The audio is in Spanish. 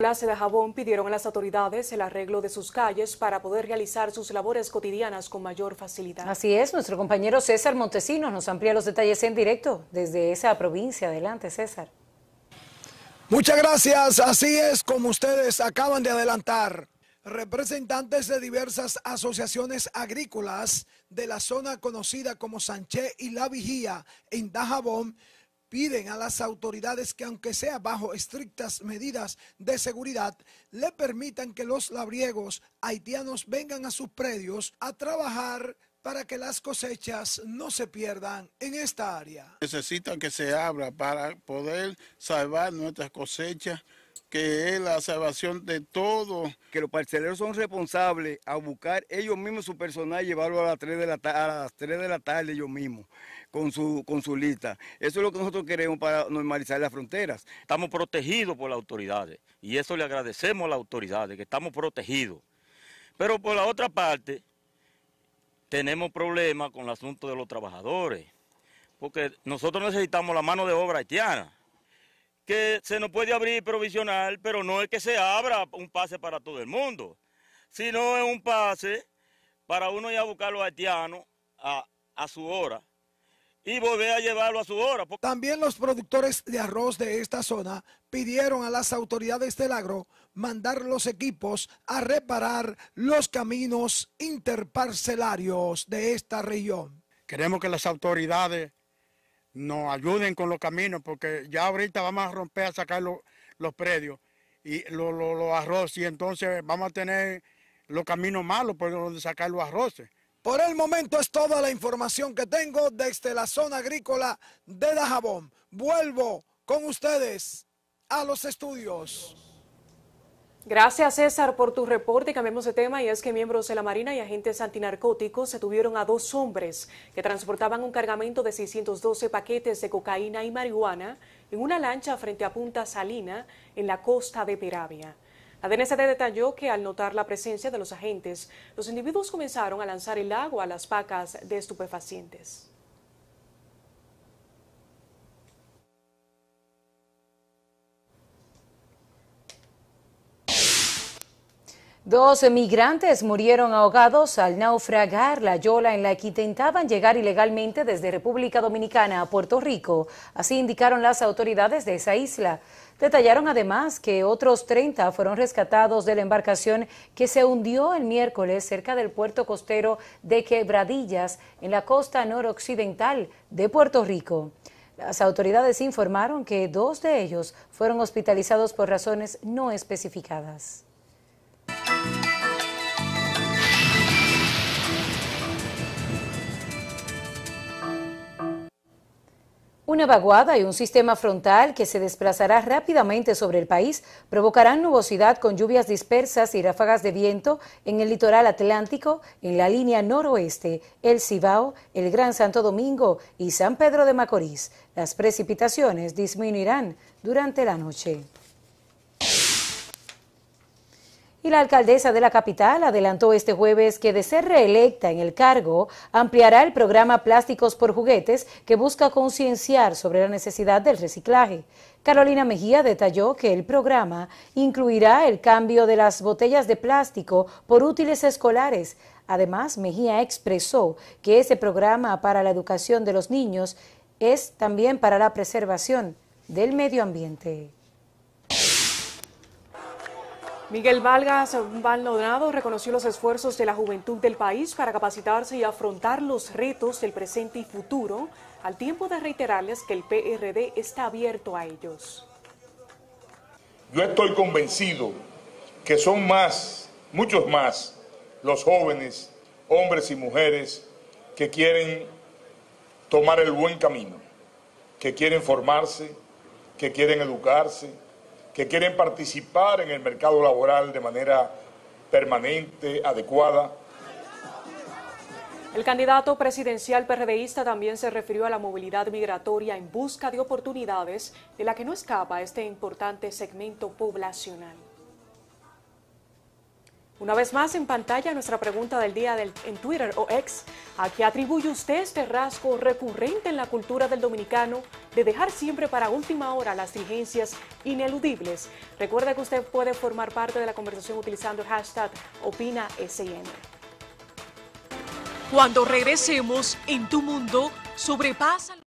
Clase de Jabón pidieron a las autoridades el arreglo de sus calles para poder realizar sus labores cotidianas con mayor facilidad. Así es, nuestro compañero César Montesinos nos amplía los detalles en directo desde esa provincia. Adelante, César. Muchas gracias. Así es como ustedes acaban de adelantar. Representantes de diversas asociaciones agrícolas de la zona conocida como Sanché y La Vigía en Dajabón piden a las autoridades que aunque sea bajo estrictas medidas de seguridad, le permitan que los labriegos haitianos vengan a sus predios a trabajar para que las cosechas no se pierdan en esta área. Necesitan que se abra para poder salvar nuestras cosechas que es la salvación de todo. Que los parceleros son responsables a buscar ellos mismos su personal y llevarlo a las 3 de la, a las de la tarde ellos mismos, con su, con su lista. Eso es lo que nosotros queremos para normalizar las fronteras. Estamos protegidos por las autoridades y eso le agradecemos a las autoridades, que estamos protegidos. Pero por la otra parte, tenemos problemas con el asunto de los trabajadores, porque nosotros necesitamos la mano de obra haitiana que se nos puede abrir provisional, pero no es que se abra un pase para todo el mundo, sino es un pase para uno ir a buscar a los a, a su hora y volver a llevarlo a su hora. También los productores de arroz de esta zona pidieron a las autoridades del agro mandar los equipos a reparar los caminos interparcelarios de esta región. Queremos que las autoridades nos ayuden con los caminos, porque ya ahorita vamos a romper a sacar los predios y los lo, y entonces vamos a tener los caminos malos por donde sacar los arroces. Por el momento es toda la información que tengo desde la zona agrícola de Dajabón. Vuelvo con ustedes a los estudios. Gracias César por tu reporte. Cambiemos de tema y es que miembros de la Marina y agentes antinarcóticos tuvieron a dos hombres que transportaban un cargamento de 612 paquetes de cocaína y marihuana en una lancha frente a Punta Salina en la costa de Peravia. La DNCD detalló que al notar la presencia de los agentes, los individuos comenzaron a lanzar el agua a las pacas de estupefacientes. Dos migrantes murieron ahogados al naufragar la yola en la que intentaban llegar ilegalmente desde República Dominicana a Puerto Rico. Así indicaron las autoridades de esa isla. Detallaron además que otros 30 fueron rescatados de la embarcación que se hundió el miércoles cerca del puerto costero de Quebradillas, en la costa noroccidental de Puerto Rico. Las autoridades informaron que dos de ellos fueron hospitalizados por razones no especificadas. Una vaguada y un sistema frontal que se desplazará rápidamente sobre el país provocarán nubosidad con lluvias dispersas y ráfagas de viento en el litoral atlántico, en la línea noroeste, el Cibao, el Gran Santo Domingo y San Pedro de Macorís. Las precipitaciones disminuirán durante la noche. la alcaldesa de la capital adelantó este jueves que de ser reelecta en el cargo, ampliará el programa Plásticos por Juguetes que busca concienciar sobre la necesidad del reciclaje. Carolina Mejía detalló que el programa incluirá el cambio de las botellas de plástico por útiles escolares. Además, Mejía expresó que ese programa para la educación de los niños es también para la preservación del medio ambiente. Miguel Valgas Valnodado reconoció los esfuerzos de la juventud del país para capacitarse y afrontar los retos del presente y futuro, al tiempo de reiterarles que el PRD está abierto a ellos. Yo estoy convencido que son más, muchos más, los jóvenes, hombres y mujeres que quieren tomar el buen camino, que quieren formarse, que quieren educarse, que quieren participar en el mercado laboral de manera permanente, adecuada. El candidato presidencial PRDista también se refirió a la movilidad migratoria en busca de oportunidades de la que no escapa este importante segmento poblacional. Una vez más en pantalla nuestra pregunta del día en Twitter o ex, ¿a qué atribuye usted este rasgo recurrente en la cultura del dominicano de dejar siempre para última hora las diligencias ineludibles? Recuerda que usted puede formar parte de la conversación utilizando el hashtag OpinaSN. Cuando regresemos en tu mundo, sobrepasa...